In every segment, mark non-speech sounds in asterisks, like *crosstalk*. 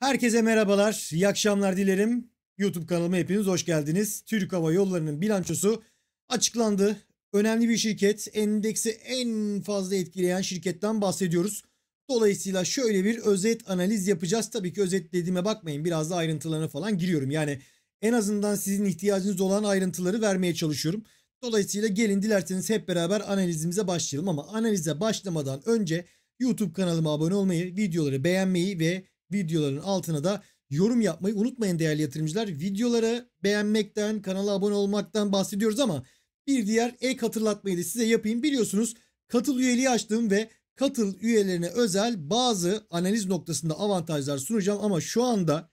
Herkese merhabalar, iyi akşamlar dilerim. YouTube kanalıma hepiniz hoş geldiniz. Türk Hava Yolları'nın bilançosu açıklandı. Önemli bir şirket, endeksi en fazla etkileyen şirketten bahsediyoruz. Dolayısıyla şöyle bir özet analiz yapacağız. Tabii ki özet dediğime bakmayın biraz da ayrıntılarına falan giriyorum. Yani en azından sizin ihtiyacınız olan ayrıntıları vermeye çalışıyorum. Dolayısıyla gelin dilerseniz hep beraber analizimize başlayalım ama analize başlamadan önce YouTube kanalıma abone olmayı, videoları beğenmeyi ve videoların altına da yorum yapmayı unutmayın değerli yatırımcılar. Videoları beğenmekten, kanala abone olmaktan bahsediyoruz ama bir diğer ek hatırlatmayı da size yapayım. Biliyorsunuz katıl üyeliği açtım ve katıl üyelerine özel bazı analiz noktasında avantajlar sunacağım ama şu anda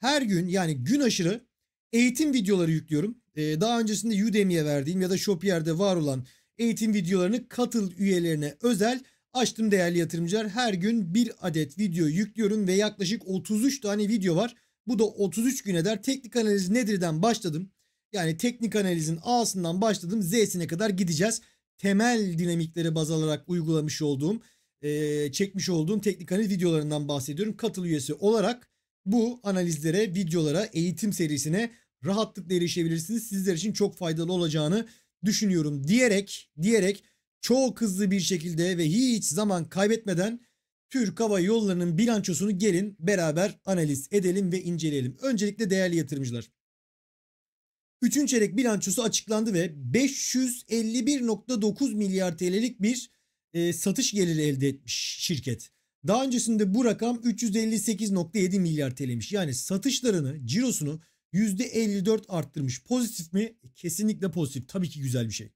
her gün yani gün aşırı eğitim videoları yüklüyorum. Ee, daha öncesinde Udemy'ye verdiğim ya da Shopier'de var olan eğitim videolarını katıl üyelerine özel Açtım değerli yatırımcılar. Her gün bir adet video yüklüyorum ve yaklaşık 33 tane video var. Bu da 33 güne der. Teknik analiz nedirden başladım. Yani teknik analizin A'sından başladım Z'sine kadar gideceğiz. Temel dinamikleri baz alarak uygulamış olduğum, e, çekmiş olduğum teknik analiz videolarından bahsediyorum. Katıl üyesi olarak bu analizlere, videolara, eğitim serisine rahatlıkla erişebilirsiniz. Sizler için çok faydalı olacağını düşünüyorum diyerek diyerek çok hızlı bir şekilde ve hiç zaman kaybetmeden Türk Hava Yolları'nın bilançosunu gelin beraber analiz edelim ve inceleyelim. Öncelikle değerli yatırımcılar. Üçüncü çeyrek bilançosu açıklandı ve 551.9 milyar TL'lik bir e, satış geliri elde etmiş şirket. Daha öncesinde bu rakam 358.7 milyar TL'miş. Yani satışlarını, cirosunu %54 arttırmış. Pozitif mi? E, kesinlikle pozitif. Tabii ki güzel bir şey.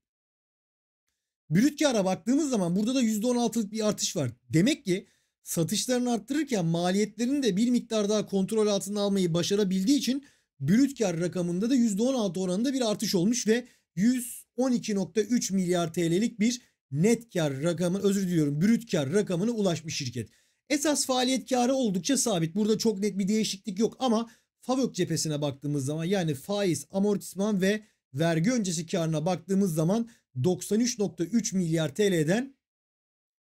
Brüt kâra baktığımız zaman burada da %16'lık bir artış var. Demek ki satışlarını arttırırken maliyetlerini de bir miktar daha kontrol altına almayı başarabildiği için brüt kar rakamında da %16 oranında bir artış olmuş ve 112.3 milyar TL'lik bir net kar rakamı özür diliyorum brüt kar rakamına ulaşmış şirket. Esas faaliyet karı oldukça sabit. Burada çok net bir değişiklik yok ama FAVÖK cephesine baktığımız zaman yani faiz, amortisman ve vergi öncesi karına baktığımız zaman 93.3 milyar TL'den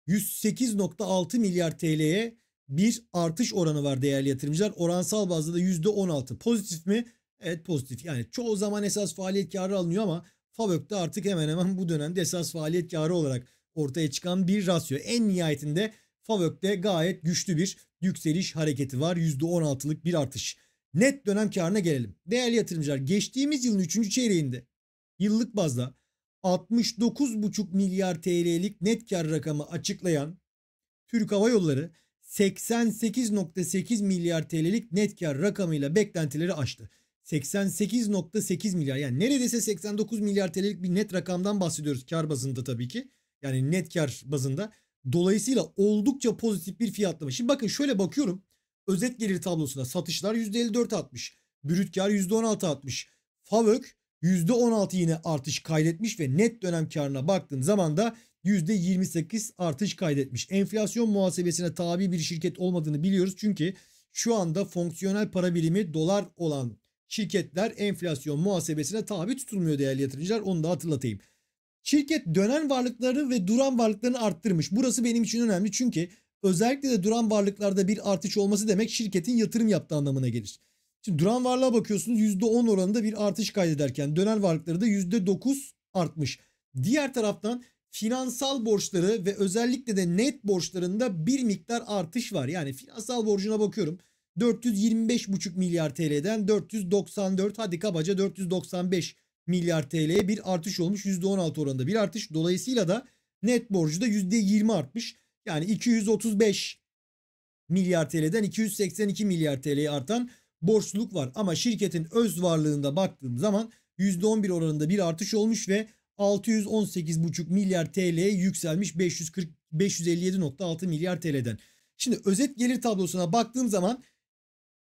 108.6 milyar TL'ye bir artış oranı var değerli yatırımcılar. Oransal bazda da %16. Pozitif mi? Evet pozitif. Yani çoğu zaman esas faaliyet karı alınıyor ama FAVÖK'te artık hemen hemen bu dönemde esas faaliyet karı olarak ortaya çıkan bir rasyo. En nihayetinde FAVÖK'te gayet güçlü bir yükseliş hareketi var. %16'lık bir artış. Net dönem karına gelelim. Değerli yatırımcılar geçtiğimiz yılın 3. çeyreğinde yıllık bazda 69,5 milyar TL'lik net kar rakamı açıklayan Türk Hava Yolları 88.8 milyar TL'lik net kar rakamıyla beklentileri aştı. 88.8 milyar yani neredeyse 89 milyar TL'lik bir net rakamdan bahsediyoruz kar bazında tabii ki. Yani net kar bazında. Dolayısıyla oldukça pozitif bir fiyatlama. Şimdi bakın şöyle bakıyorum. Özet gelir tablosuna satışlar %54 atmış. Brüt kar %16 atmış. FAVÖK %16 yine artış kaydetmiş ve net dönem karına baktığın zaman da %28 artış kaydetmiş. Enflasyon muhasebesine tabi bir şirket olmadığını biliyoruz çünkü şu anda fonksiyonel para birimi dolar olan şirketler enflasyon muhasebesine tabi tutulmuyor değerli yatırımcılar onu da hatırlatayım. Şirket dönen varlıkları ve duran varlıklarını arttırmış. Burası benim için önemli çünkü özellikle de duran varlıklarda bir artış olması demek şirketin yatırım yaptığı anlamına gelir. Şimdi duran varlığa bakıyorsunuz %10 oranında bir artış kaydederken dönen varlıkları da %9 artmış. Diğer taraftan finansal borçları ve özellikle de net borçlarında bir miktar artış var. Yani finansal borcuna bakıyorum. 425,5 milyar TL'den 494 hadi kabaca 495 milyar TL'ye bir artış olmuş. %16 oranında bir artış. Dolayısıyla da net borcu da %20 artmış. Yani 235 milyar TL'den 282 milyar TL'ye artan borçluluk var. Ama şirketin öz varlığında baktığım zaman %11 oranında bir artış olmuş ve 618,5 milyar TL'ye yükselmiş 540 557.6 milyar TL'den. Şimdi özet gelir tablosuna baktığım zaman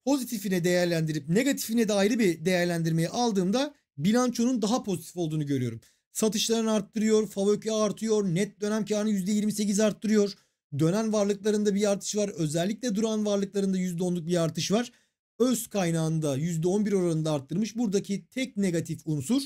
pozitifine değerlendirip negatifine de ayrı bir değerlendirmeyi aldığımda bilançonun daha pozitif olduğunu görüyorum. Satışlarını arttırıyor, favoki e artıyor, net dönem karını %28 arttırıyor. Dönen varlıklarında bir artış var. Özellikle duran varlıklarında %10'luk bir artış var öz kaynağında %11 oranında arttırmış. Buradaki tek negatif unsur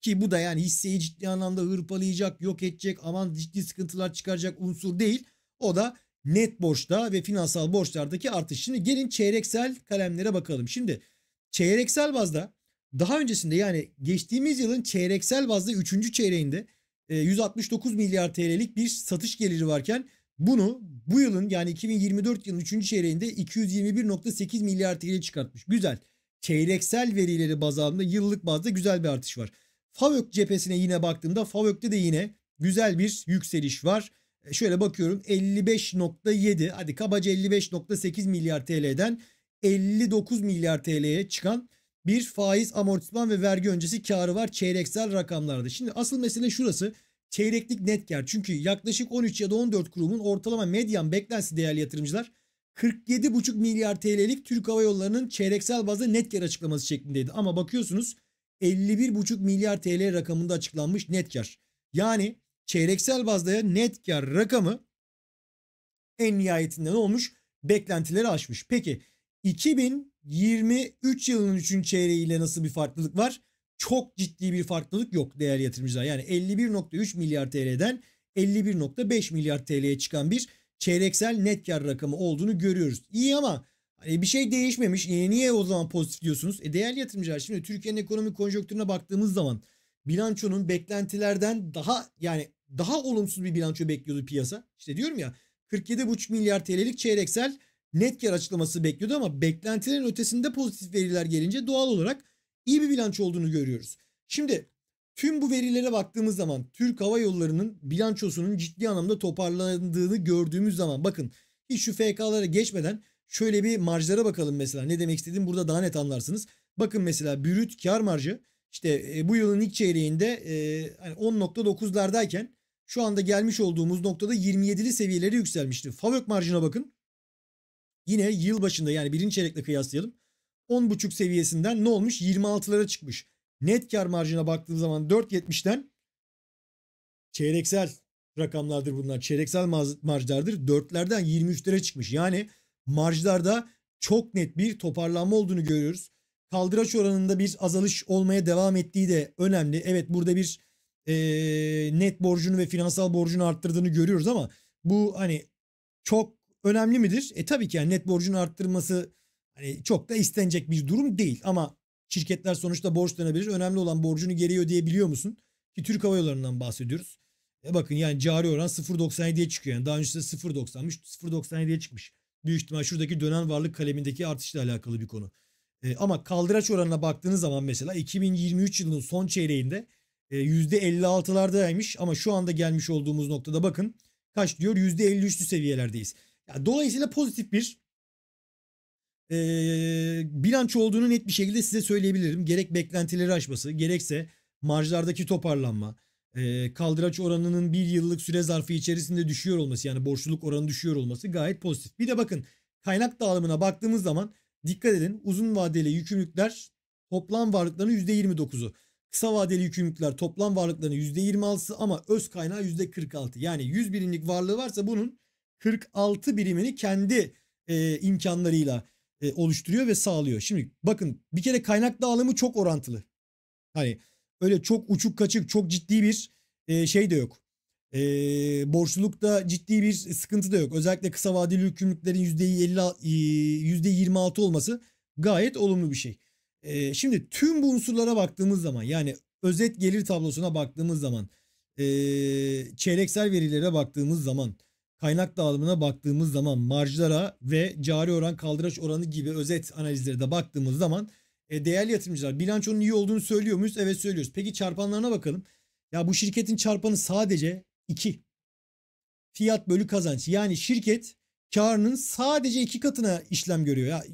ki bu da yani hisseyi ciddi anlamda hırpalayacak, yok edecek, aman ciddi sıkıntılar çıkaracak unsur değil. O da net borçta ve finansal borçlardaki artış. Şimdi gelin çeyreksel kalemlere bakalım. Şimdi çeyreksel bazda daha öncesinde yani geçtiğimiz yılın çeyreksel bazda 3. çeyreğinde 169 e, milyar TL'lik bir satış geliri varken bunu bu yılın yani 2024 yılın 3. çeyreğinde 221.8 milyar TL çıkartmış. Güzel. Çeyreksel verileri baz aldığında yıllık bazda güzel bir artış var. FAVÖK cephesine yine baktığımda FAVÖK'te de yine güzel bir yükseliş var. E, şöyle bakıyorum 55.7 hadi kabaca 55.8 milyar TL'den 59 milyar TL'ye çıkan bir faiz amortisman ve vergi öncesi karı var çeyreksel rakamlarda. Şimdi asıl mesele şurası çeyreklik net kar. Çünkü yaklaşık 13 ya da 14 kurumun ortalama medyan beklentisi değerli yatırımcılar 47,5 milyar TL'lik Türk Hava Yolları'nın çeyreksel bazda net kar açıklaması şeklindeydi. Ama bakıyorsunuz 51,5 milyar TL rakamında açıklanmış net kar. Yani çeyreksel bazda net kar rakamı en nihayetinde ne olmuş? Beklentileri aşmış. Peki 2023 yılının 3. çeyreğiyle nasıl bir farklılık var? çok ciddi bir farklılık yok değerli yatırımcılar. Yani 51.3 milyar TL'den 51.5 milyar TL'ye çıkan bir çeyreksel net kar rakamı olduğunu görüyoruz. İyi ama hani bir şey değişmemiş. E niye o zaman pozitif diyorsunuz? E değerli yatırımcılar şimdi Türkiye'nin ekonomik konjonktürüne baktığımız zaman bilançonun beklentilerden daha yani daha olumsuz bir bilanço bekliyordu piyasa. İşte diyorum ya 47,5 milyar TL'lik çeyreksel net kar açıklaması bekliyordu ama beklentilerin ötesinde pozitif veriler gelince doğal olarak iyi bir bilanço olduğunu görüyoruz. Şimdi tüm bu verilere baktığımız zaman Türk Hava Yolları'nın bilançosunun ciddi anlamda toparlandığını gördüğümüz zaman bakın hiç şu FK'lara geçmeden şöyle bir marjlara bakalım mesela. Ne demek istediğim burada daha net anlarsınız. Bakın mesela brüt kar marjı işte e, bu yılın ilk çeyreğinde 10.9'lardayken e, hani şu anda gelmiş olduğumuz noktada 27'li seviyeleri yükselmişti. Favök marjına bakın. Yine yıl başında yani birinci çeyrekle kıyaslayalım. 10.5 seviyesinden ne olmuş? 26'lara çıkmış. Net kar marjına baktığım zaman 4.70'den çeyreksel rakamlardır bunlar. Çeyreksel marjlardır. 4'lerden 23'lere çıkmış. Yani marjlarda çok net bir toparlanma olduğunu görüyoruz. Kaldıraç oranında bir azalış olmaya devam ettiği de önemli. Evet burada bir e, net borcunu ve finansal borcunu arttırdığını görüyoruz ama bu hani çok önemli midir? E tabii ki yani net borcunu arttırması hani çok da istenecek bir durum değil ama şirketler sonuçta borçlanabilir. Önemli olan borcunu geri ödeyebiliyor musun? Ki Türk Hava Yolları'ndan bahsediyoruz. E bakın yani cari oran 0.97'ye çıkıyor. Yani daha önce 0.90'mış 0.97'ye çıkmış. Büyük ihtimal şuradaki dönen varlık kalemindeki artışla alakalı bir konu. E, ama kaldıraç oranına baktığınız zaman mesela 2023 yılının son çeyreğinde e, %56'lardaymış ama şu anda gelmiş olduğumuz noktada bakın kaç diyor %53'lü seviyelerdeyiz. Yani dolayısıyla pozitif bir e, bilanço olduğunu net bir şekilde size söyleyebilirim. Gerek beklentileri aşması gerekse marjlardaki toparlanma e, kaldıraç oranının bir yıllık süre zarfı içerisinde düşüyor olması yani borçluluk oranı düşüyor olması gayet pozitif. Bir de bakın kaynak dağılımına baktığımız zaman dikkat edin uzun vadeli yükümlülükler toplam varlıkların %29'u. Kısa vadeli yükümlülükler toplam varlıkların %26'sı ama öz kaynağı %46. Yani 100 birimlik varlığı varsa bunun 46 birimini kendi e, imkanlarıyla e, oluşturuyor ve sağlıyor. Şimdi bakın bir kere kaynak dağılımı çok orantılı. Hani öyle çok uçuk kaçık çok ciddi bir e, şey de yok. E, borçlulukta ciddi bir sıkıntı da yok. Özellikle kısa vadeli yükümlülüklerin %26 e, olması gayet olumlu bir şey. E, şimdi tüm bu unsurlara baktığımız zaman yani özet gelir tablosuna baktığımız zaman e, çeyreksel verilere baktığımız zaman kaynak dağılımına baktığımız zaman marjlara ve cari oran kaldıraç oranı gibi özet analizlere de baktığımız zaman e, değerli yatırımcılar bilançonun iyi olduğunu söylüyor muyuz? Evet söylüyoruz. Peki çarpanlarına bakalım. Ya bu şirketin çarpanı sadece 2. Fiyat bölü kazanç. Yani şirket karının sadece 2 katına işlem görüyor. Ya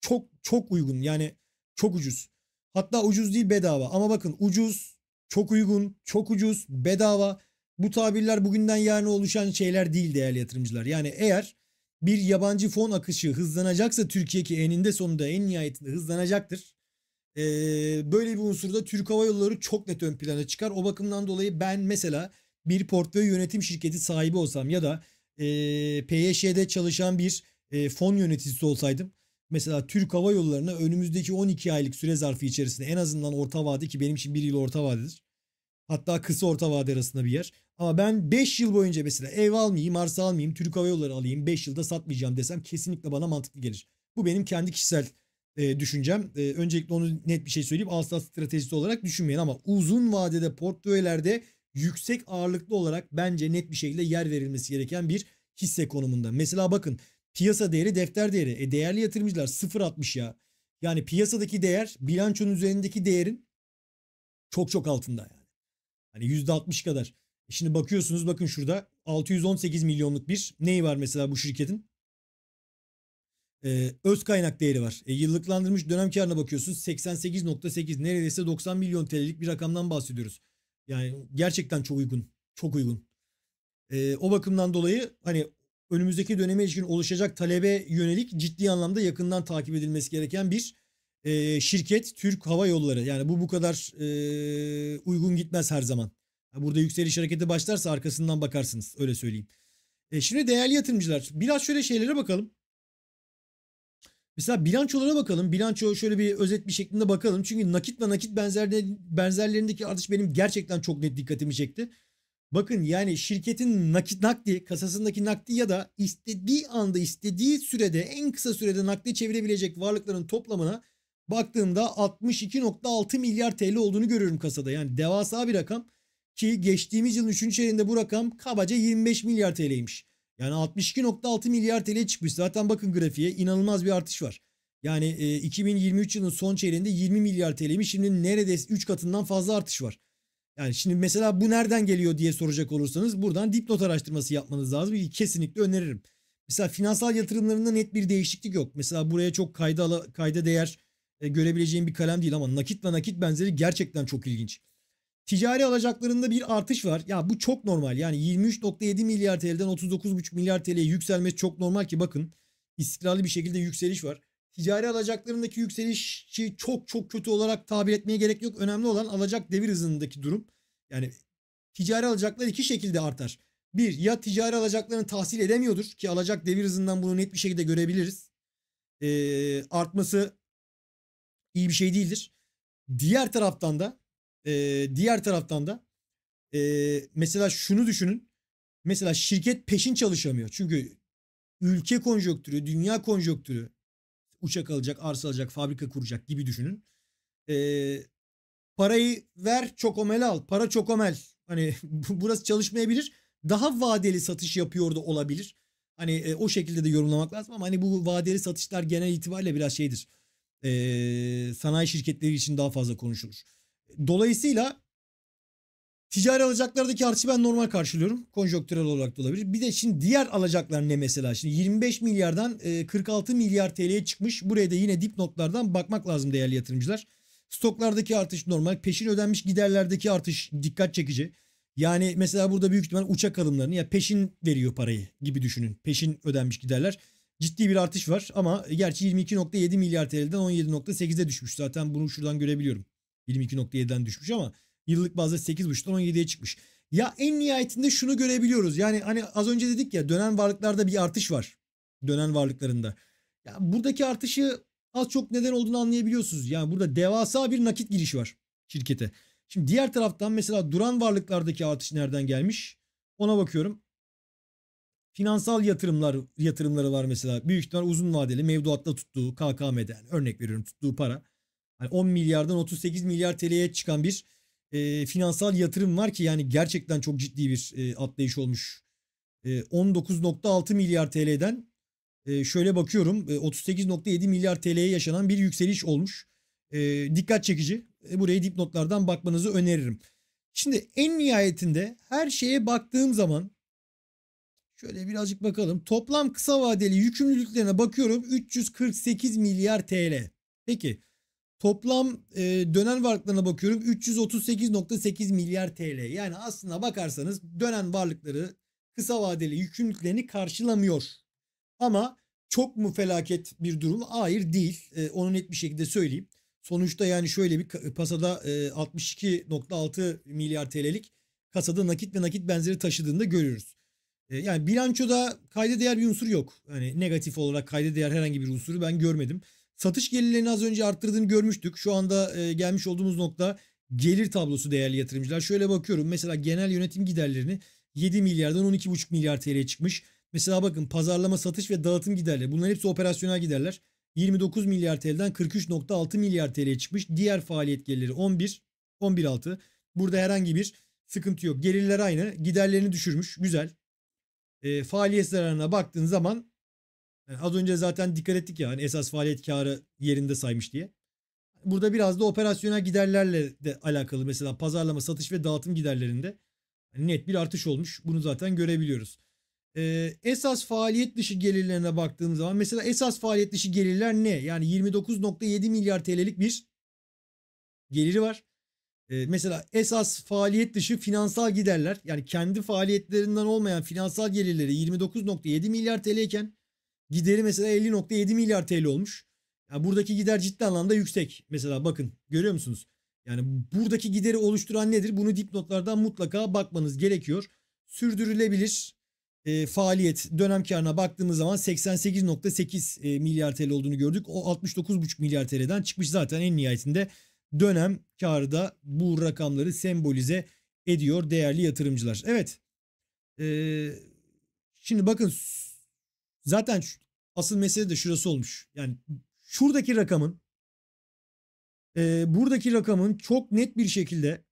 çok çok uygun. Yani çok ucuz. Hatta ucuz değil bedava. Ama bakın ucuz, çok uygun, çok ucuz, bedava. Bu tabirler bugünden yarına oluşan şeyler değil değerli yatırımcılar. Yani eğer bir yabancı fon akışı hızlanacaksa Türkiye ki eninde sonunda en nihayetinde hızlanacaktır. Ee, böyle bir unsurda Türk Hava Yolları çok net ön plana çıkar. O bakımdan dolayı ben mesela bir portföy yönetim şirketi sahibi olsam ya da e, PYŞ'de çalışan bir e, fon yöneticisi olsaydım mesela Türk Hava Yolları'na önümüzdeki 12 aylık süre zarfı içerisinde en azından orta vade ki benim için bir yıl orta vadedir. Hatta kısa orta vade arasında bir yer. Ama ben 5 yıl boyunca mesela ev almayayım, arsa almayayım, Türk Hava Yolları alayım, 5 yılda satmayacağım desem kesinlikle bana mantıklı gelir. Bu benim kendi kişisel e, düşüncem. E, öncelikle onu net bir şey söyleyeyim. Alsa stratejisi olarak düşünmeyin ama uzun vadede portföylerde yüksek ağırlıklı olarak bence net bir şekilde yer verilmesi gereken bir hisse konumunda. Mesela bakın piyasa değeri defter değeri. E, değerli yatırımcılar 0.60 ya. Yani piyasadaki değer bilançonun üzerindeki değerin çok çok altında yani. Hani %60 kadar. E şimdi bakıyorsunuz bakın şurada 618 milyonluk bir neyi var mesela bu şirketin? Ee, öz kaynak değeri var. E, yıllıklandırmış dönem karına bakıyorsunuz 88.8 neredeyse 90 milyon TL'lik bir rakamdan bahsediyoruz. Yani gerçekten çok uygun. Çok uygun. Ee, o bakımdan dolayı hani önümüzdeki döneme ilişkin oluşacak talebe yönelik ciddi anlamda yakından takip edilmesi gereken bir e, şirket Türk Hava Yolları. Yani bu bu kadar e, uygun gitmez her zaman. Burada yükseliş hareketi başlarsa arkasından bakarsınız öyle söyleyeyim. E, şimdi değerli yatırımcılar biraz şöyle şeylere bakalım. Mesela bilançolara bakalım. Bilanço şöyle bir özet bir şeklinde bakalım. Çünkü nakit ve nakit benzerde, benzerlerindeki artış benim gerçekten çok net dikkatimi çekti. Bakın yani şirketin nakit nakdi, kasasındaki nakdi ya da istediği anda, istediği sürede, en kısa sürede nakdi çevirebilecek varlıkların toplamına baktığımda 62.6 milyar TL olduğunu görüyorum kasada. Yani devasa bir rakam ki geçtiğimiz yılın 3. çeyreğinde bu rakam kabaca 25 milyar TL'ymiş. Yani 62.6 milyar TL çıkmış. Zaten bakın grafiğe inanılmaz bir artış var. Yani e, 2023 yılının son çeyreğinde 20 milyar TL'ymiş. Şimdi neredeyse 3 katından fazla artış var. Yani şimdi mesela bu nereden geliyor diye soracak olursanız buradan dipnot araştırması yapmanız lazım. Kesinlikle öneririm. Mesela finansal yatırımlarında net bir değişiklik yok. Mesela buraya çok kayda, kayda değer e, görebileceğim bir kalem değil ama nakitle nakit benzeri gerçekten çok ilginç. Ticari alacaklarında bir artış var. Ya bu çok normal. Yani 23.7 milyar TL'den 39.5 milyar TL'ye yükselmesi çok normal ki bakın istikrarlı bir şekilde yükseliş var. Ticari alacaklarındaki yükselişi çok çok kötü olarak tabir etmeye gerek yok. Önemli olan alacak devir hızındaki durum. Yani ticari alacaklar iki şekilde artar. Bir, ya ticari alacaklarını tahsil edemiyordur ki alacak devir hızından bunu net bir şekilde görebiliriz. Ee, artması iyi bir şey değildir. Diğer taraftan da e, diğer taraftan da e, mesela şunu düşünün. Mesela şirket peşin çalışamıyor. Çünkü ülke konjonktürü, dünya konjonktürü uçak alacak, arsa alacak, fabrika kuracak gibi düşünün. E, parayı ver çok omel al. Para çok omel. Hani *laughs* burası çalışmayabilir. Daha vadeli satış yapıyor da olabilir. Hani e, o şekilde de yorumlamak lazım ama hani bu vadeli satışlar genel itibariyle biraz şeydir e, sanayi şirketleri için daha fazla konuşulur. Dolayısıyla ticari alacaklardaki artışı ben normal karşılıyorum. Konjonktürel olarak da olabilir. Bir de şimdi diğer alacaklar ne mesela? Şimdi 25 milyardan 46 milyar TL'ye çıkmış. Buraya da yine dipnotlardan bakmak lazım değerli yatırımcılar. Stoklardaki artış normal. Peşin ödenmiş giderlerdeki artış dikkat çekici. Yani mesela burada büyük ihtimal uçak alımlarını ya peşin veriyor parayı gibi düşünün. Peşin ödenmiş giderler ciddi bir artış var ama e, gerçi 22.7 milyar TL'den 17.8'e düşmüş. Zaten bunu şuradan görebiliyorum. 22.7'den düşmüş ama yıllık bazda 8.5'tan 17'ye çıkmış. Ya en nihayetinde şunu görebiliyoruz. Yani hani az önce dedik ya dönen varlıklarda bir artış var. Dönen varlıklarında. Ya buradaki artışı az çok neden olduğunu anlayabiliyorsunuz. Yani burada devasa bir nakit girişi var şirkete. Şimdi diğer taraftan mesela duran varlıklardaki artış nereden gelmiş? Ona bakıyorum. Finansal yatırımlar yatırımları var mesela. Büyük ihtimal uzun vadeli mevduatta tuttuğu KKM'den yani örnek veriyorum tuttuğu para. Hani 10 milyardan 38 milyar TL'ye çıkan bir e, finansal yatırım var ki yani gerçekten çok ciddi bir e, atlayış olmuş. E, 19.6 milyar TL'den e, şöyle bakıyorum e, 38.7 milyar TL'ye yaşanan bir yükseliş olmuş. E, dikkat çekici. E, buraya dipnotlardan bakmanızı öneririm. Şimdi en nihayetinde her şeye baktığım zaman Şöyle birazcık bakalım. Toplam kısa vadeli yükümlülüklerine bakıyorum. 348 milyar TL. Peki toplam e, dönen varlıklarına bakıyorum. 338.8 milyar TL. Yani aslında bakarsanız dönen varlıkları kısa vadeli yükümlülüklerini karşılamıyor. Ama çok mu felaket bir durum? Hayır değil. E, onu net bir şekilde söyleyeyim. Sonuçta yani şöyle bir pasada e, 62.6 milyar TL'lik kasada nakit ve nakit benzeri taşıdığında görüyoruz. Ee, yani bilançoda kayda değer bir unsur yok. Hani negatif olarak kayda değer herhangi bir unsuru ben görmedim. Satış gelirlerini az önce arttırdığını görmüştük. Şu anda e, gelmiş olduğumuz nokta gelir tablosu değerli yatırımcılar. Şöyle bakıyorum mesela genel yönetim giderlerini 7 milyardan 12,5 milyar TL'ye çıkmış. Mesela bakın pazarlama, satış ve dağıtım giderleri. Bunların hepsi operasyonel giderler. 29 milyar TL'den 43.6 milyar TL'ye çıkmış. Diğer faaliyet gelirleri 11, 11.6. Burada herhangi bir sıkıntı yok. Gelirler aynı. Giderlerini düşürmüş. Güzel e, faaliyet zararına baktığın zaman yani az önce zaten dikkat ettik ya hani esas faaliyet karı yerinde saymış diye. Burada biraz da operasyonel giderlerle de alakalı mesela pazarlama, satış ve dağıtım giderlerinde hani net bir artış olmuş. Bunu zaten görebiliyoruz. Ee, esas faaliyet dışı gelirlerine baktığım zaman mesela esas faaliyet dışı gelirler ne? Yani 29.7 milyar TL'lik bir geliri var. Ee, mesela esas faaliyet dışı finansal giderler yani kendi faaliyetlerinden olmayan finansal gelirleri 29.7 milyar TL iken gideri mesela 50.7 milyar TL olmuş. Yani buradaki gider ciddi anlamda yüksek. Mesela bakın görüyor musunuz? Yani buradaki gideri oluşturan nedir? Bunu dipnotlardan mutlaka bakmanız gerekiyor. Sürdürülebilir e, faaliyet dönem karına baktığımız zaman 88.8 e, milyar TL olduğunu gördük. O 69.5 milyar TL'den çıkmış zaten en nihayetinde dönem karı da bu rakamları sembolize ediyor değerli yatırımcılar. Evet. Ee, şimdi bakın zaten şu, asıl mesele de şurası olmuş. Yani şuradaki rakamın e, buradaki rakamın çok net bir şekilde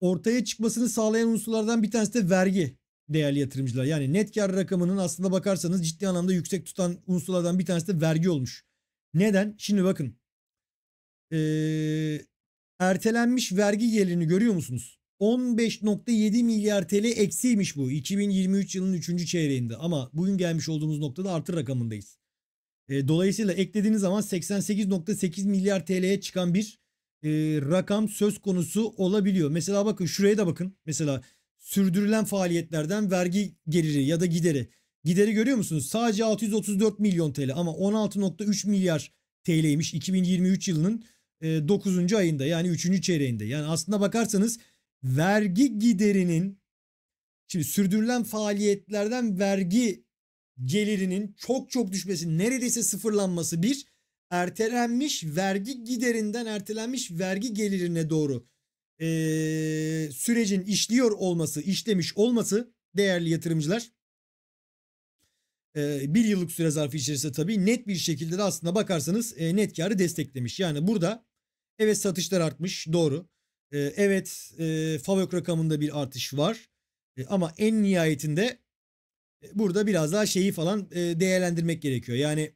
ortaya çıkmasını sağlayan unsurlardan bir tanesi de vergi değerli yatırımcılar. Yani net kar rakamının aslında bakarsanız ciddi anlamda yüksek tutan unsurlardan bir tanesi de vergi olmuş. Neden? Şimdi bakın e, ertelenmiş vergi gelirini görüyor musunuz? 15.7 milyar TL eksiymiş bu 2023 yılının 3. çeyreğinde ama bugün gelmiş olduğumuz noktada artır rakamındayız. E, dolayısıyla eklediğiniz zaman 88.8 milyar TL'ye çıkan bir e, rakam söz konusu olabiliyor. Mesela bakın şuraya da bakın. Mesela sürdürülen faaliyetlerden vergi geliri ya da gideri. Gideri görüyor musunuz? Sadece 634 milyon TL ama 16.3 milyar TL'ymiş 2023 yılının 9. E, ayında yani 3. çeyreğinde. Yani aslında bakarsanız vergi giderinin şimdi sürdürülen faaliyetlerden vergi gelirinin çok çok düşmesi neredeyse sıfırlanması bir ertelenmiş vergi giderinden ertelenmiş vergi gelirine doğru e, sürecin işliyor olması işlemiş olması değerli yatırımcılar e, bir yıllık süre zarfı içerisinde tabii net bir şekilde de aslında bakarsanız e, net karı desteklemiş. Yani burada Evet satışlar artmış doğru. E, evet e, Favök rakamında bir artış var. E, ama en nihayetinde e, burada biraz daha şeyi falan e, değerlendirmek gerekiyor. Yani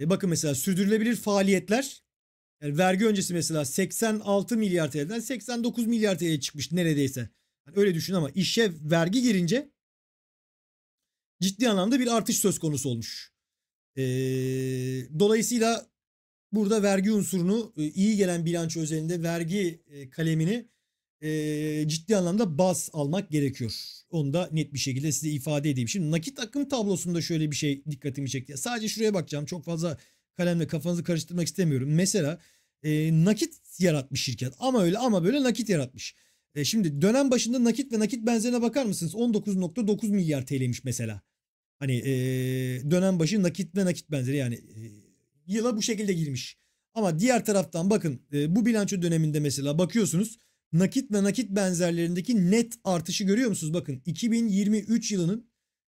e, bakın mesela sürdürülebilir faaliyetler yani vergi öncesi mesela 86 milyar TL'den 89 milyar TL'ye çıkmış neredeyse. Yani öyle düşün ama işe vergi girince ciddi anlamda bir artış söz konusu olmuş. Ee, dolayısıyla Burada vergi unsurunu e, iyi gelen bilanço özelinde vergi e, kalemini e, ciddi anlamda baz almak gerekiyor. Onu da net bir şekilde size ifade edeyim. Şimdi nakit akım tablosunda şöyle bir şey dikkatimi çekti. Sadece şuraya bakacağım. Çok fazla kalemle kafanızı karıştırmak istemiyorum. Mesela nakit yaratmış şirket. Ama öyle ama böyle nakit yaratmış. Şimdi dönem başında nakit ve nakit benzerine bakar mısınız? 19.9 milyar TL'miş mesela. Hani dönem başı nakit ve nakit benzeri yani yıla bu şekilde girmiş. Ama diğer taraftan bakın e, bu bilanço döneminde mesela bakıyorsunuz nakit ve nakit benzerlerindeki net artışı görüyor musunuz? Bakın 2023 yılının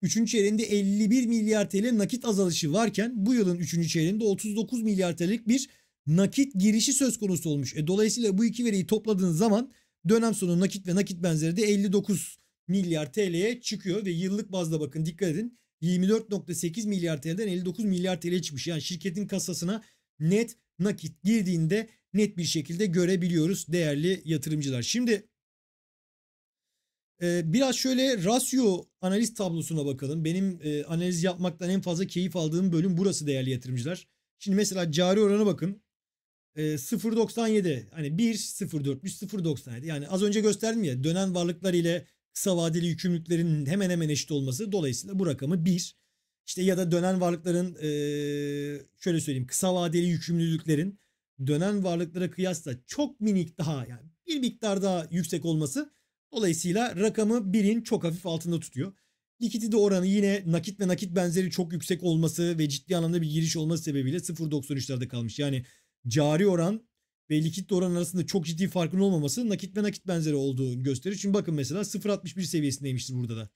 3. çeyreğinde 51 milyar TL nakit azalışı varken bu yılın 3. çeyreğinde 39 milyar TL'lik bir nakit girişi söz konusu olmuş. E, dolayısıyla bu iki veriyi topladığınız zaman dönem sonu nakit ve nakit benzeri de 59 milyar TL'ye çıkıyor ve yıllık bazda bakın dikkat edin 24.8 milyar TL'den 59 milyar TL çıkmış. Yani şirketin kasasına net nakit girdiğinde net bir şekilde görebiliyoruz değerli yatırımcılar. Şimdi e, biraz şöyle rasyo analiz tablosuna bakalım. Benim e, analiz yapmaktan en fazla keyif aldığım bölüm burası değerli yatırımcılar. Şimdi mesela cari oranı bakın. 0.97 e, hani 1.04'müş 0.97 yani az önce gösterdim ya dönen varlıklar ile kısa vadeli yükümlülüklerin hemen hemen eşit olması dolayısıyla bu rakamı 1. İşte ya da dönen varlıkların şöyle söyleyeyim kısa vadeli yükümlülüklerin dönen varlıklara kıyasla çok minik daha yani bir miktar daha yüksek olması dolayısıyla rakamı 1'in çok hafif altında tutuyor. Likidite oranı yine nakit ve nakit benzeri çok yüksek olması ve ciddi anlamda bir giriş olması sebebiyle 0.93'lerde kalmış. Yani cari oran ve likitle oran arasında çok ciddi farkın olmaması nakit ve nakit benzeri olduğunu gösterir. Çünkü bakın mesela 0.61 seviyesindeymiştir burada da.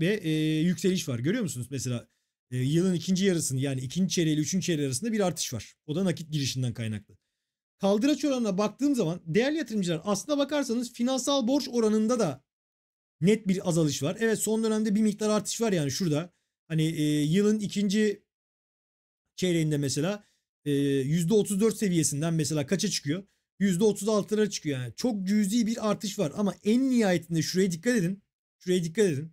Ve e, yükseliş var. Görüyor musunuz? Mesela e, yılın ikinci yarısını yani ikinci çeyreği ile üçüncü çeyreği arasında bir artış var. O da nakit girişinden kaynaklı. Kaldıraç oranına baktığım zaman değerli yatırımcılar aslına bakarsanız finansal borç oranında da net bir azalış var. Evet son dönemde bir miktar artış var yani şurada. Hani e, yılın ikinci çeyreğinde mesela e, ee, %34 seviyesinden mesela kaça çıkıyor? %36'lara çıkıyor yani. Çok cüzi bir artış var ama en nihayetinde şuraya dikkat edin. Şuraya dikkat edin.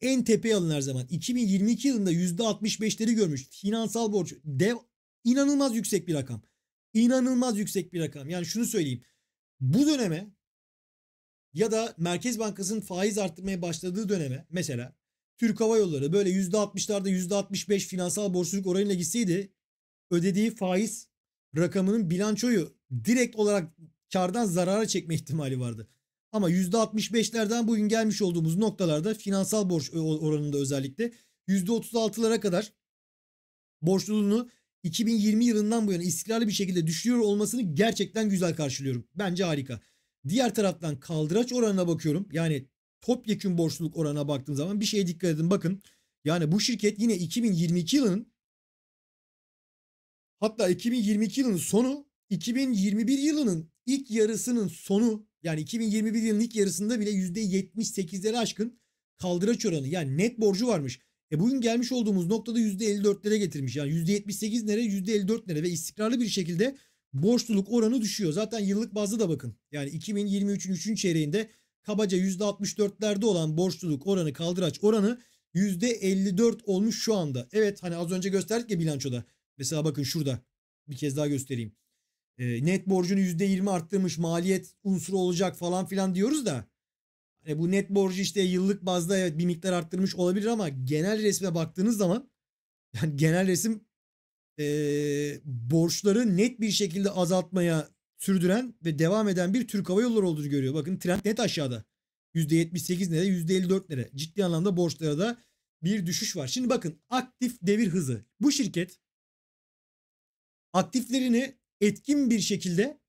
En tepeye alın her zaman. 2022 yılında %65'leri görmüş. Finansal borç dev inanılmaz yüksek bir rakam. İnanılmaz yüksek bir rakam. Yani şunu söyleyeyim. Bu döneme ya da Merkez Bankası'nın faiz arttırmaya başladığı döneme mesela Türk Hava Yolları böyle %60'larda %65 finansal borçluluk oranıyla gitseydi ödediği faiz rakamının bilançoyu direkt olarak kardan zarara çekme ihtimali vardı. Ama %65'lerden bugün gelmiş olduğumuz noktalarda finansal borç oranında özellikle %36'lara kadar borçluluğunu 2020 yılından bu yana istikrarlı bir şekilde düşüyor olmasını gerçekten güzel karşılıyorum. Bence harika. Diğer taraftan kaldıraç oranına bakıyorum. Yani topyekün borçluluk oranına baktığım zaman bir şeye dikkat edin bakın. Yani bu şirket yine 2022 yılının Hatta 2022 yılının sonu 2021 yılının ilk yarısının sonu yani 2021 yılının ilk yarısında bile %78'lere aşkın kaldıraç oranı yani net borcu varmış. E bugün gelmiş olduğumuz noktada %54'lere getirmiş. Yani %78 nere %54 nere ve istikrarlı bir şekilde borçluluk oranı düşüyor. Zaten yıllık bazda da bakın. Yani 2023'ün 3. çeyreğinde kabaca %64'lerde olan borçluluk oranı kaldıraç oranı %54 olmuş şu anda. Evet hani az önce gösterdik ya bilançoda. Mesela bakın şurada bir kez daha göstereyim. E, net borcunu %20 arttırmış maliyet unsuru olacak falan filan diyoruz da hani bu net borcu işte yıllık bazda evet bir miktar arttırmış olabilir ama genel resme baktığınız zaman *laughs* yani genel resim e, borçları net bir şekilde azaltmaya sürdüren ve devam eden bir Türk Hava Yolları olduğunu görüyor. Bakın trend net aşağıda. %78 nere %54 nere. Ciddi anlamda borçlara da bir düşüş var. Şimdi bakın aktif devir hızı. Bu şirket aktiflerini etkin bir şekilde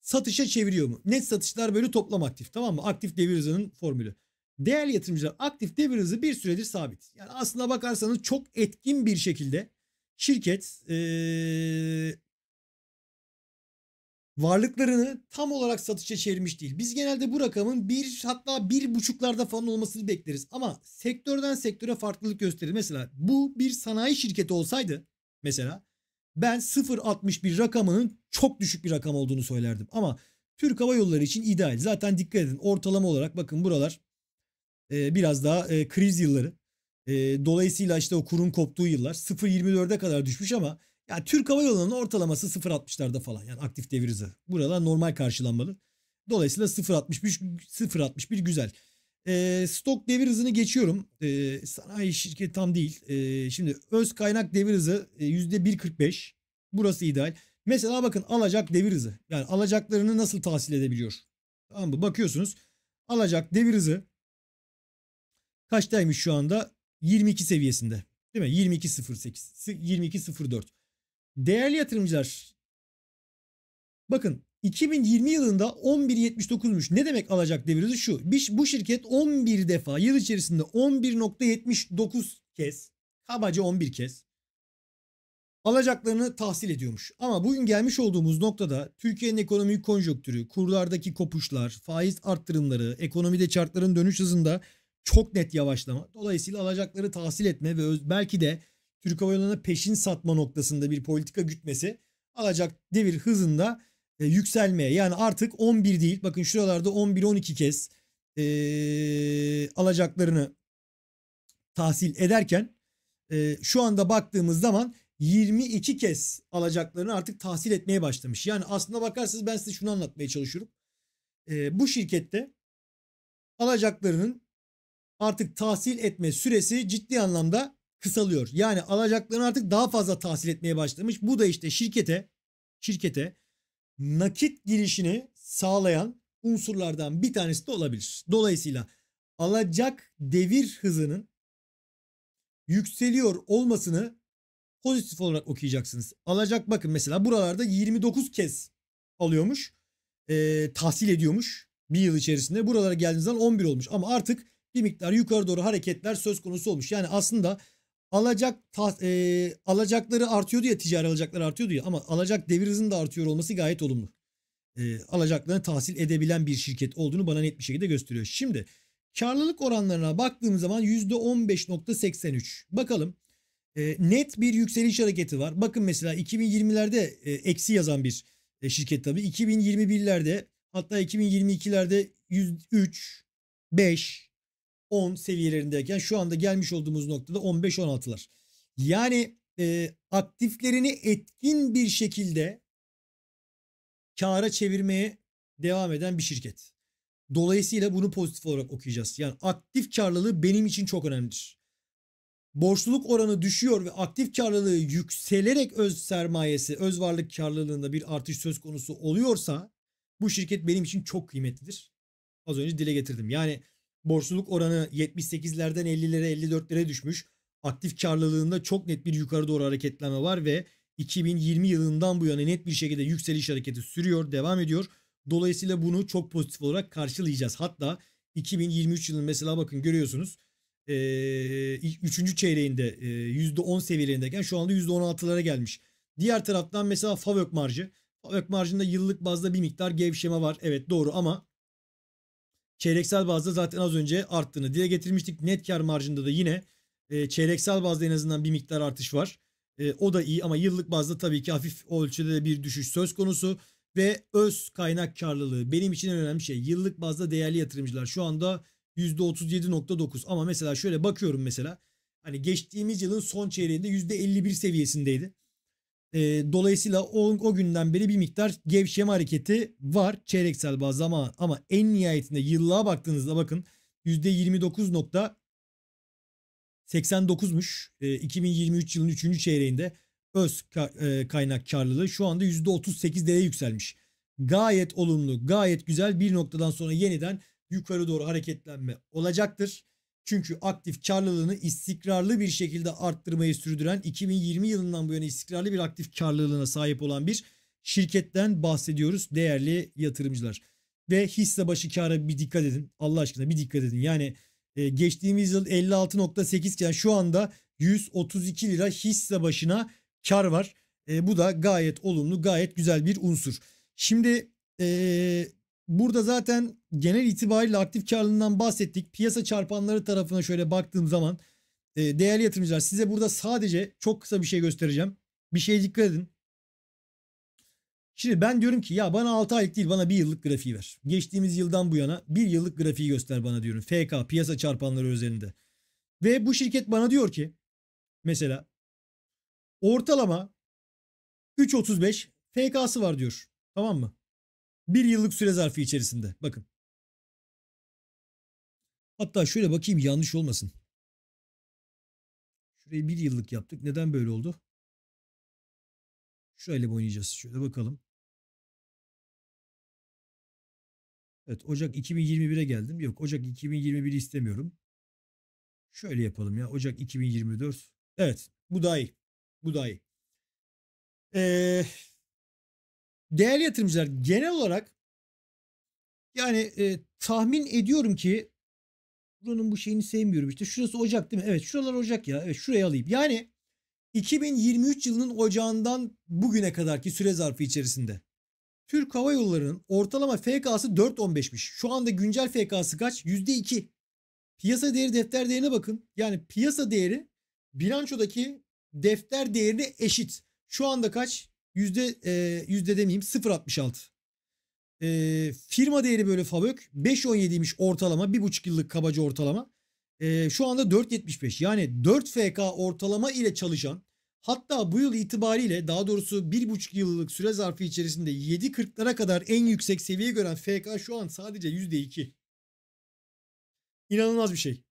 satışa çeviriyor mu? Net satışlar böyle toplam aktif tamam mı? Aktif devir hızının formülü. Değerli yatırımcılar aktif devir hızı bir süredir sabit. Yani aslına bakarsanız çok etkin bir şekilde şirket ee, varlıklarını tam olarak satışa çevirmiş değil. Biz genelde bu rakamın bir hatta bir buçuklarda falan olmasını bekleriz. Ama sektörden sektöre farklılık gösterir. Mesela bu bir sanayi şirketi olsaydı mesela ben 0.61 rakamının çok düşük bir rakam olduğunu söylerdim. Ama Türk Hava Yolları için ideal. Zaten dikkat edin ortalama olarak bakın buralar e, biraz daha e, kriz yılları. E, dolayısıyla işte o kurun koptuğu yıllar 0.24'e kadar düşmüş ama yani Türk Hava Yolları'nın ortalaması 0.60'larda falan yani aktif devir hızı. Buralar normal karşılanmalı. Dolayısıyla 0.61 0.61 güzel. E, stok devir hızını geçiyorum. E, sanayi şirket tam değil. E, şimdi öz kaynak devir hızı e, %1.45. Burası ideal. Mesela bakın alacak devir hızı. Yani alacaklarını nasıl tahsil edebiliyor? Tamam mı? Bakıyorsunuz. Alacak devir hızı kaçtaymış şu anda? 22 seviyesinde. Değil mi? 22.08. 22.04. Değerli yatırımcılar bakın 2020 yılında 11.79'muş. Ne demek alacak devir şu. Bu şirket 11 defa yıl içerisinde 11.79 kez kabaca 11 kez alacaklarını tahsil ediyormuş. Ama bugün gelmiş olduğumuz noktada Türkiye'nin ekonomik konjonktürü, kurlardaki kopuşlar, faiz arttırımları, ekonomide çarkların dönüş hızında çok net yavaşlama. Dolayısıyla alacakları tahsil etme ve belki de Türk Hava Yolları'na peşin satma noktasında bir politika gütmesi alacak devir hızında e, yükselmeye yani artık 11 değil bakın şuralarda 11-12 kez e, alacaklarını tahsil ederken e, şu anda baktığımız zaman 22 kez alacaklarını artık tahsil etmeye başlamış. Yani aslında bakarsanız ben size şunu anlatmaya çalışıyorum. E, bu şirkette alacaklarının artık tahsil etme süresi ciddi anlamda kısalıyor. Yani alacaklarını artık daha fazla tahsil etmeye başlamış. Bu da işte şirkete şirkete nakit girişini sağlayan unsurlardan bir tanesi de olabilir. Dolayısıyla alacak devir hızının yükseliyor olmasını pozitif olarak okuyacaksınız. Alacak bakın mesela buralarda 29 kez alıyormuş. E, tahsil ediyormuş bir yıl içerisinde. Buralara geldiğinizden 11 olmuş ama artık bir miktar yukarı doğru hareketler söz konusu olmuş. Yani aslında alacak ta, e, alacakları artıyordu ya ticari alacaklar artıyordu ya ama alacak devir hızının da artıyor olması gayet olumlu. E, alacaklarını tahsil edebilen bir şirket olduğunu bana net bir şekilde gösteriyor. Şimdi karlılık oranlarına baktığım zaman %15.83. Bakalım e, net bir yükseliş hareketi var. Bakın mesela 2020'lerde e, eksi yazan bir e, şirket tabii. 2021'lerde hatta 2022'lerde 103, 5, 10 seviyelerindeyken şu anda gelmiş olduğumuz noktada 15-16'lar. Yani e, aktiflerini etkin bir şekilde kâra çevirmeye devam eden bir şirket. Dolayısıyla bunu pozitif olarak okuyacağız. Yani aktif karlılığı benim için çok önemlidir. Borçluluk oranı düşüyor ve aktif karlılığı yükselerek öz sermayesi, öz varlık karlılığında bir artış söz konusu oluyorsa bu şirket benim için çok kıymetlidir. Az önce dile getirdim. Yani Borçluluk oranı 78'lerden 50'lere 54'lere düşmüş. Aktif karlılığında çok net bir yukarı doğru hareketlenme var ve 2020 yılından bu yana net bir şekilde yükseliş hareketi sürüyor, devam ediyor. Dolayısıyla bunu çok pozitif olarak karşılayacağız. Hatta 2023 yılının mesela bakın görüyorsunuz 3. çeyreğinde %10 seviyelerindeyken şu anda %16'lara gelmiş. Diğer taraftan mesela FAVÖK marjı. FAVÖK marjında yıllık bazda bir miktar gevşeme var. Evet doğru ama Çeyreksel bazda zaten az önce arttığını dile getirmiştik. Net kar marjında da yine e, çeyreksel bazda en azından bir miktar artış var. E, o da iyi ama yıllık bazda tabii ki hafif ölçüde de bir düşüş söz konusu. Ve öz kaynak karlılığı benim için en önemli şey. Yıllık bazda değerli yatırımcılar şu anda %37.9 ama mesela şöyle bakıyorum mesela. Hani geçtiğimiz yılın son çeyreğinde %51 seviyesindeydi. E, dolayısıyla o, o günden beri bir miktar gevşeme hareketi var çeyreksel bazda ama, ama en nihayetinde yıllığa baktığınızda bakın %29.89'muş e, 2023 yılının 3. çeyreğinde öz ka, e, kaynak karlılığı şu anda %38'lere yükselmiş. Gayet olumlu, gayet güzel bir noktadan sonra yeniden yukarı doğru hareketlenme olacaktır. Çünkü aktif karlılığını istikrarlı bir şekilde arttırmayı sürdüren 2020 yılından bu yana istikrarlı bir aktif karlılığına sahip olan bir şirketten bahsediyoruz değerli yatırımcılar. Ve hisse başı kâra bir dikkat edin. Allah aşkına bir dikkat edin. Yani e, geçtiğimiz yıl 56.8 iken yani şu anda 132 lira hisse başına kar var. E, bu da gayet olumlu, gayet güzel bir unsur. Şimdi e, Burada zaten genel itibariyle aktif karlılığından bahsettik. Piyasa çarpanları tarafına şöyle baktığım zaman e, değerli yatırımcılar size burada sadece çok kısa bir şey göstereceğim. Bir şeye dikkat edin. Şimdi ben diyorum ki ya bana 6 aylık değil bana 1 yıllık grafiği ver. Geçtiğimiz yıldan bu yana 1 yıllık grafiği göster bana diyorum. FK piyasa çarpanları üzerinde. Ve bu şirket bana diyor ki mesela ortalama 3.35 FK'sı var diyor. Tamam mı? Bir yıllık süre zarfı içerisinde. Bakın. Hatta şöyle bakayım yanlış olmasın. Şurayı bir yıllık yaptık. Neden böyle oldu? Şöyle oynayacağız. Şöyle bakalım. Evet Ocak 2021'e geldim. Yok Ocak 2021'i istemiyorum. Şöyle yapalım ya. Ocak 2024. Evet bu daha iyi. Bu daha iyi. Eee değerli yatırımcılar genel olarak yani e, tahmin ediyorum ki buranın bu şeyini sevmiyorum işte. Şurası Ocak değil mi? Evet şuralar Ocak ya. Evet şuraya alayım. Yani 2023 yılının ocağından bugüne kadarki süre zarfı içerisinde Türk Hava Yolları'nın ortalama FK'sı 4.15'miş. Şu anda güncel FK'sı kaç? %2. Piyasa değeri defter değerine bakın. Yani piyasa değeri bilançodaki defter değerine eşit. Şu anda kaç? yüzde e, yüzde demeyeyim 0.66. E, firma değeri böyle Fabök 5.17'ymiş ortalama bir buçuk yıllık kabaca ortalama. E, şu anda 4.75 yani 4 FK ortalama ile çalışan hatta bu yıl itibariyle daha doğrusu bir buçuk yıllık süre zarfı içerisinde 7.40'lara kadar en yüksek seviye gören FK şu an sadece %2. İnanılmaz bir şey.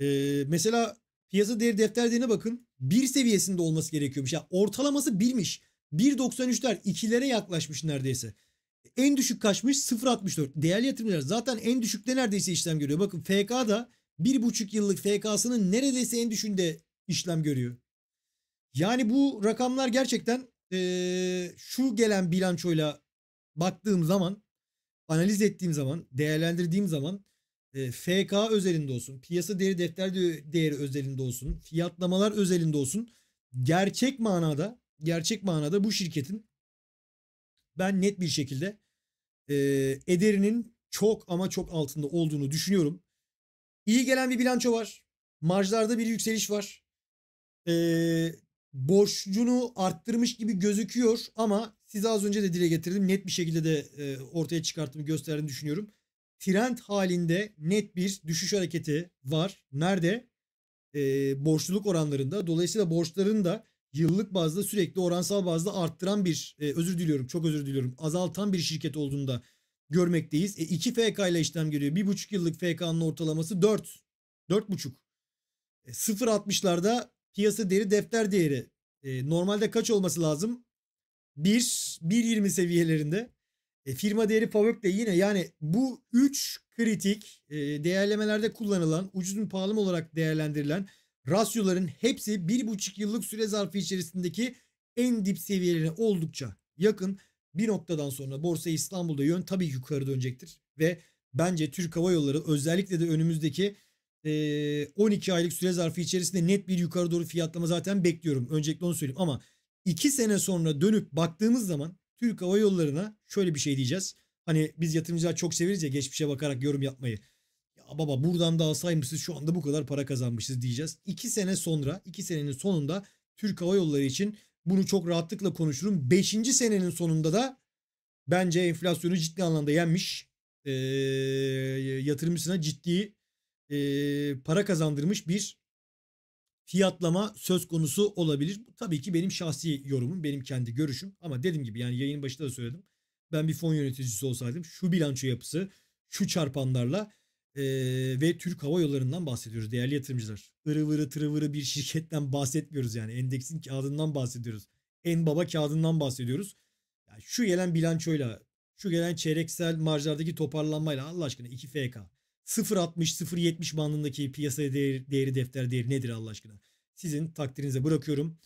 Ee, mesela piyasa değeri defterlerine bakın. Bir seviyesinde olması gerekiyormuş. Ya yani ortalaması birmiş. 1.93'ler ikilere yaklaşmış neredeyse. En düşük kaçmış 0.64. Değerli yatırımcılar zaten en düşükte neredeyse işlem görüyor. Bakın FK da 1.5 yıllık FK'sının neredeyse en düşünde işlem görüyor. Yani bu rakamlar gerçekten ee, şu gelen bilançoyla baktığım zaman, analiz ettiğim zaman, değerlendirdiğim zaman e, FK özelinde olsun, piyasa değeri defter değeri özelinde olsun, fiyatlamalar özelinde olsun gerçek manada gerçek manada bu şirketin ben net bir şekilde e, ederinin çok ama çok altında olduğunu düşünüyorum. İyi gelen bir bilanço var. Marjlarda bir yükseliş var. E, borcunu arttırmış gibi gözüküyor ama size az önce de dile getirdim. Net bir şekilde de e, ortaya çıkarttığımı gösterdiğini düşünüyorum. Trend halinde net bir düşüş hareketi var. Nerede? E, borçluluk oranlarında. Dolayısıyla borçların da yıllık bazda sürekli oransal bazda arttıran bir e, özür diliyorum çok özür diliyorum azaltan bir şirket olduğunda görmekteyiz. E, 2 FK ile işlem görüyor bir buçuk yıllık FK'nın ortalaması dört dört buçuk E, 0.60'larda piyasa değeri defter değeri. E, normalde kaç olması lazım? 1, 1.20 seviyelerinde. E, firma değeri FAVÖK de yine yani bu üç kritik e, değerlemelerde kullanılan ucuzun pahalı olarak değerlendirilen rasyoların hepsi 1,5 yıllık süre zarfı içerisindeki en dip seviyelerine oldukça yakın. Bir noktadan sonra borsa İstanbul'da yön tabii yukarı dönecektir ve bence Türk Hava Yolları özellikle de önümüzdeki 12 aylık süre zarfı içerisinde net bir yukarı doğru fiyatlama zaten bekliyorum. Öncelikle onu söyleyeyim ama 2 sene sonra dönüp baktığımız zaman Türk Hava Yolları'na şöyle bir şey diyeceğiz. Hani biz yatırımcılar çok severiz ya geçmişe bakarak yorum yapmayı baba buradan da alsaymışız şu anda bu kadar para kazanmışız diyeceğiz. İki sene sonra iki senenin sonunda Türk Hava Yolları için bunu çok rahatlıkla konuşurum. Beşinci senenin sonunda da bence enflasyonu ciddi anlamda yenmiş. E, yatırımcısına ciddi e, para kazandırmış bir fiyatlama söz konusu olabilir. Bu tabii ki benim şahsi yorumum, benim kendi görüşüm ama dediğim gibi yani yayının başında da söyledim. Ben bir fon yöneticisi olsaydım şu bilanço yapısı, şu çarpanlarla e, ve Türk Hava Yolları'ndan bahsediyoruz değerli yatırımcılar. Irıvırı, vırı bir şirketten bahsetmiyoruz yani. Endeksin kağıdından bahsediyoruz. En baba kağıdından bahsediyoruz. Yani şu gelen bilançoyla, şu gelen çeyreksel marjlardaki toparlanmayla Allah aşkına 2 FK. 0.60-0.70 bandındaki piyasa değeri, değeri defter değeri nedir Allah aşkına? Sizin takdirinize bırakıyorum.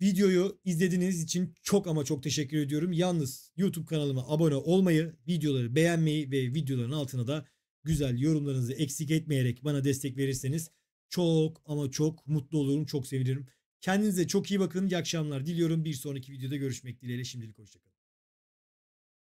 Videoyu izlediğiniz için çok ama çok teşekkür ediyorum. Yalnız YouTube kanalıma abone olmayı, videoları beğenmeyi ve videoların altına da güzel yorumlarınızı eksik etmeyerek bana destek verirseniz çok ama çok mutlu olurum. Çok sevinirim. Kendinize çok iyi bakın. iyi akşamlar diliyorum. Bir sonraki videoda görüşmek dileğiyle. Şimdilik hoşçakalın.